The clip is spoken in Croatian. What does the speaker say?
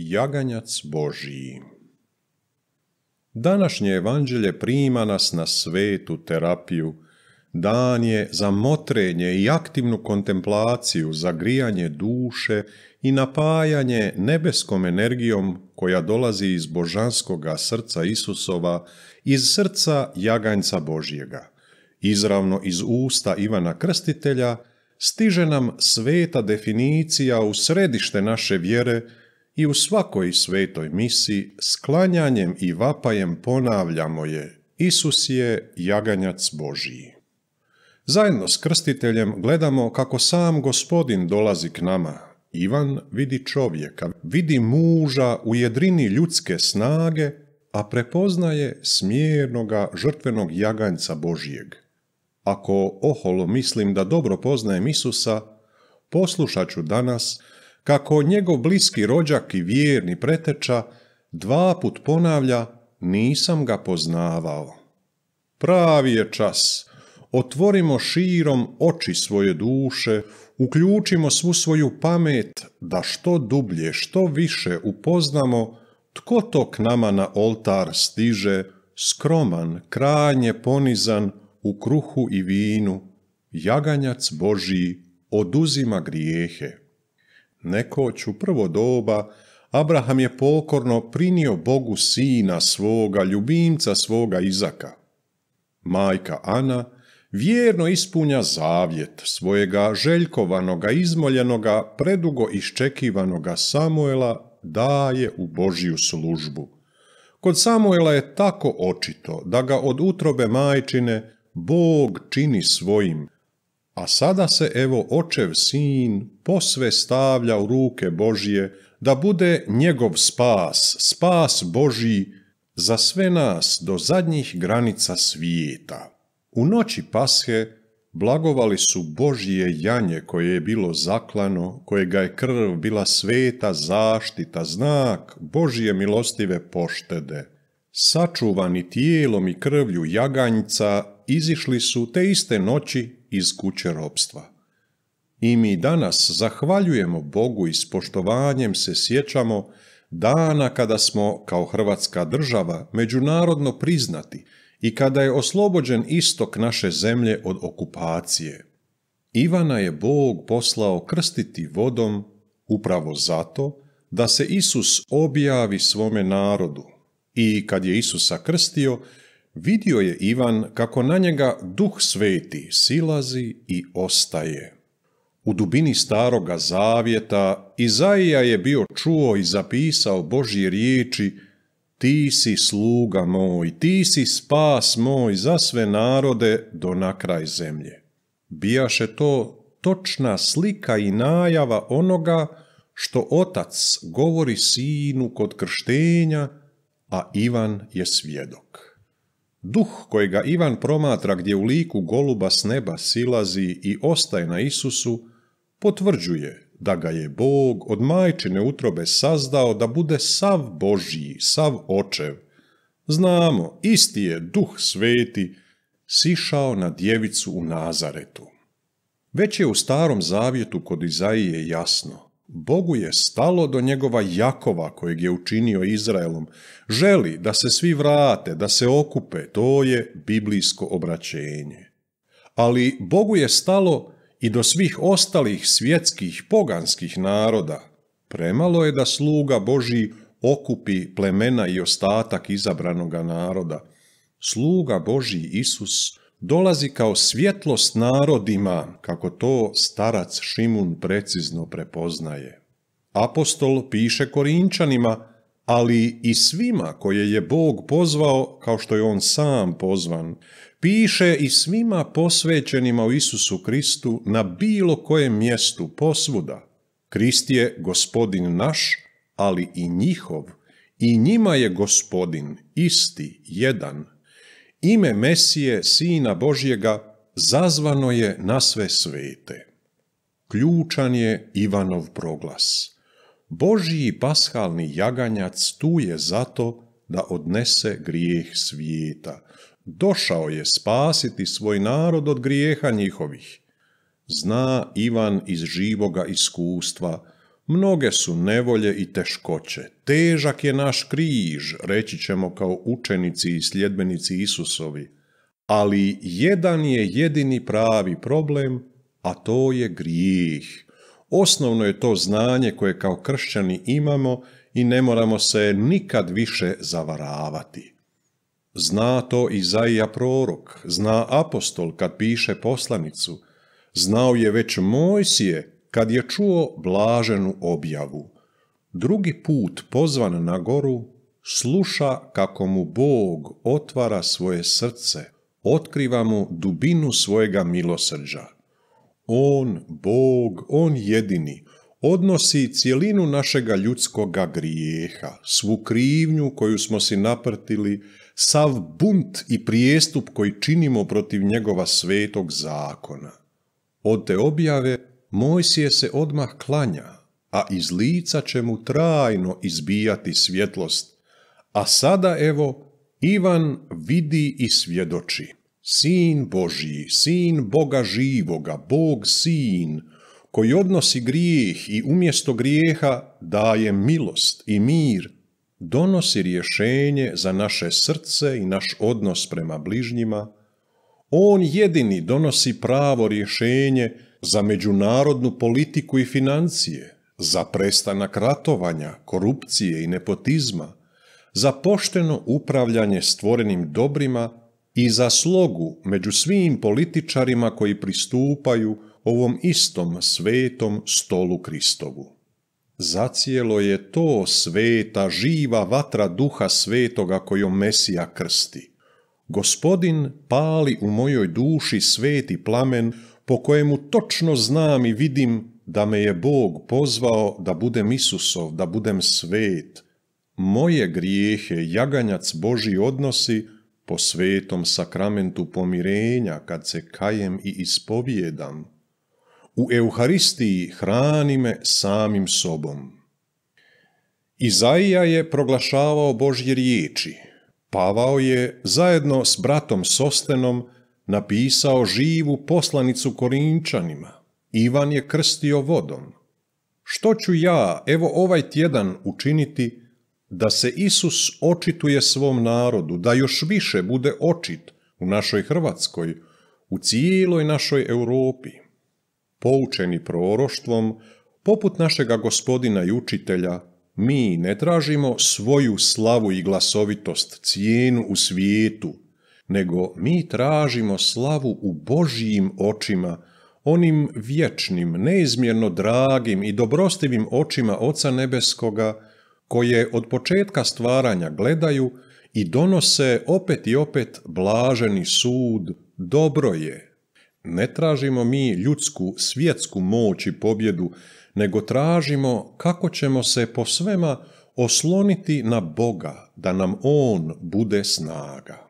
Jaganjac Božiji Današnje evanđelje prima nas na svetu terapiju. Dan je za motrenje i aktivnu kontemplaciju, za grijanje duše i napajanje nebeskom energijom koja dolazi iz božanskoga srca Isusova, iz srca jaganjca Božjega. Izravno iz usta Ivana Krstitelja stiže nam sveta definicija u središte naše vjere – i u svakoj svetoj misi sklanjanjem i vapajem ponavljamo je Isus je jaganjac Božiji. Zajedno s krstiteljem gledamo kako sam gospodin dolazi k nama. Ivan vidi čovjeka, vidi muža u jedrini ljudske snage, a prepoznaje smjernoga žrtvenog jaganjca Božijeg. Ako oholo mislim da dobro poznajem Isusa, poslušat ću danas kako njegov bliski rođak i vjerni preteča dva put ponavlja nisam ga poznavao. Pravi je čas. Otvorimo širom oči svoje duše, uključimo svu svoju pamet da što dublje, što više upoznamo tko to k nama na oltar stiže, skroman, krajnje ponizan, u kruhu i vinu, jaganjac Božiji oduzima grijehe. Nekoć u prvo doba Abraham je pokorno prinio Bogu sina svoga, ljubimca svoga Izaka. Majka Ana vjerno ispunja zavjet svojega željkovanoga, izmoljenoga, predugo iščekivanoga Samuela daje u Božiju službu. Kod Samuela je tako očito da ga od utrobe majčine Bog čini svojim, a sada se evo očev sin posve stavlja u ruke Božije, da bude njegov spas, spas Božji, za sve nas do zadnjih granica svijeta. U noći pashe blagovali su Božije janje koje je bilo zaklano, kojega je krv bila sveta zaštita, znak Božije milostive poštede. Sačuvani tijelom i krvlju jaganjca izišli su te iste noći iz kuće robstva. I mi danas zahvaljujemo Bogu i s poštovanjem se sjećamo dana kada smo kao Hrvatska država međunarodno priznati i kada je oslobođen istok naše zemlje od okupacije. Ivana je Bog poslao krstiti vodom upravo zato da se Isus objavi svome narodu. I kad je Isusa krstio, vidio je Ivan kako na njega duh sveti silazi i ostaje. U dubini staroga zavjeta Izaija je bio čuo i zapisao Božje riječi Ti si sluga moj, ti si spas moj za sve narode do nakraj zemlje. Bijaše to točna slika i najava onoga što otac govori sinu kod krštenja, a Ivan je svjedok. Duh kojega Ivan promatra gdje u liku goluba s neba silazi i ostaje na Isusu, potvrđuje da ga je Bog od majčine utrobe sazdao da bude sav Božji, sav očev. Znamo, isti je duh sveti sišao na djevicu u Nazaretu. Već je u starom zavjetu kod Izaije jasno Bogu je stalo do njegova Jakova kojeg je učinio Izraelom. Želi da se svi vrate, da se okupe, to je biblijsko obraćenje. Ali Bogu je stalo i do svih ostalih svjetskih poganskih naroda. Premalo je da sluga Boži okupi plemena i ostatak izabranoga naroda. Sluga Boži Isus dolazi kao svjetlost narodima, kako to starac Šimun precizno prepoznaje. Apostol piše Korinčanima, ali i svima koje je Bog pozvao, kao što je on sam pozvan, piše i svima posvećenima u Isusu Kristu na bilo kojem mjestu posvuda. Krist je gospodin naš, ali i njihov, i njima je gospodin isti, jedan, Ime Mesije, Sina Božjega, zazvano je na sve svete. Ključan je Ivanov proglas. Božji pashalni jaganjac tu je zato da odnese grijeh svijeta. Došao je spasiti svoj narod od grijeha njihovih. Zna Ivan iz živoga iskustva Mnoge su nevolje i teškoće. Težak je naš križ, reći ćemo kao učenici i sljedbenici Isusovi. Ali jedan je jedini pravi problem, a to je grijeh. Osnovno je to znanje koje kao kršćani imamo i ne moramo se nikad više zavaravati. Zna to Izaija prorok, zna apostol kad piše poslanicu. Znao je već Mojsije kad je čuo blaženu objavu, drugi put pozvan na goru, sluša kako mu Bog otvara svoje srce, otkriva mu dubinu svojega milosrđa. On, Bog, On jedini, odnosi cjelinu našega ljudskoga grijeha, svu krivnju koju smo si naprtili, sav bunt i prijestup koji činimo protiv njegova svetog zakona. Od te objave Mojsije se odmah klanja, a iz lica će mu trajno izbijati svjetlost, a sada evo Ivan vidi i svjedoči. Sin Božji, sin Boga živoga, Bog sin, koji odnosi grijeh i umjesto grijeha daje milost i mir, donosi rješenje za naše srce i naš odnos prema bližnjima, on jedini donosi pravo rješenje za međunarodnu politiku i financije, za prestanak ratovanja, korupcije i nepotizma, za pošteno upravljanje stvorenim dobrima i za slogu među svim političarima koji pristupaju ovom istom svetom stolu Kristovu. Zacijelo je to sveta, živa vatra duha svetoga kojom Mesija krsti. Gospodin pali u mojoj duši sveti plamen po kojemu točno znam i vidim da me je Bog pozvao da budem Isusov, da budem svet. Moje grijehe jaganjac Boži odnosi po svetom sakramentu pomirenja kad se kajem i ispovijedam. U Euharistiji hrani me samim sobom. Izaija je proglašavao Božje riječi. Pavao je zajedno s bratom Sostenom napisao živu poslanicu Korinčanima. Ivan je krstio vodom. Što ću ja, evo ovaj tjedan, učiniti da se Isus očituje svom narodu, da još više bude očit u našoj Hrvatskoj, u cijeloj našoj Europi? Poučeni proroštvom, poput našega gospodina i učitelja, mi ne tražimo svoju slavu i glasovitost, cijenu u svijetu, nego mi tražimo slavu u Božijim očima, onim vječnim, neizmjerno dragim i dobrostivim očima Oca Nebeskoga, koje od početka stvaranja gledaju i donose opet i opet blaženi sud, dobro je. Ne tražimo mi ljudsku, svjetsku moć i pobjedu, nego tražimo kako ćemo se po svema osloniti na Boga, da nam On bude snaga.